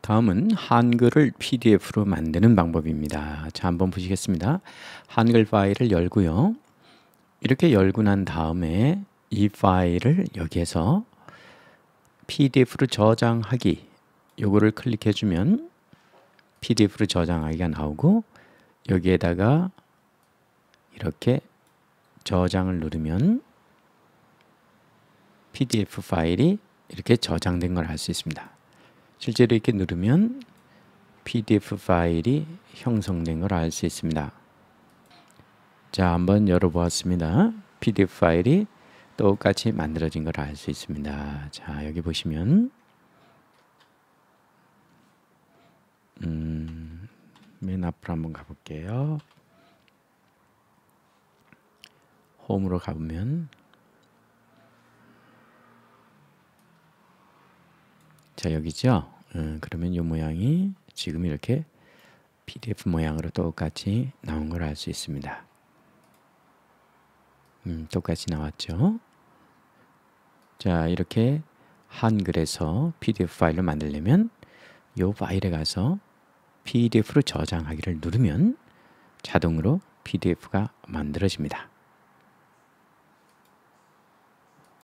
다음은 한글을 PDF로 만드는 방법입니다. 자, 한번 보시겠습니다. 한글 파일을 열고요. 이렇게 열고 난 다음에 이 파일을 여기에서 PDF로 저장하기 요거를 클릭해 주면 PDF로 저장하기가 나오고 여기에다가 이렇게 저장을 누르면 PDF 파일이 이렇게 저장된 걸알수 있습니다. 실제로 이렇게 누르면 PDF 파일이 형성된 걸 알 수 있습니다. 자, 한번 열어보았습니다. PDF 파일이 똑같이 만들어진 걸 알 수 있습니다. 자, 여기 보시면 음, 맨 앞으로 한번 가볼게요. 홈으로 가보면 자, 여기죠? 어, 그러면 이 모양이 지금 이렇게 PDF 모양으로 똑같이 나온 걸 알 수 있습니다. 음, 똑같이 나왔죠. 자, 이렇게 한글에서 PDF 파일로 만들려면 이 파일에 가서 PDF로 저장하기를 누르면 자동으로 PDF가 만들어집니다.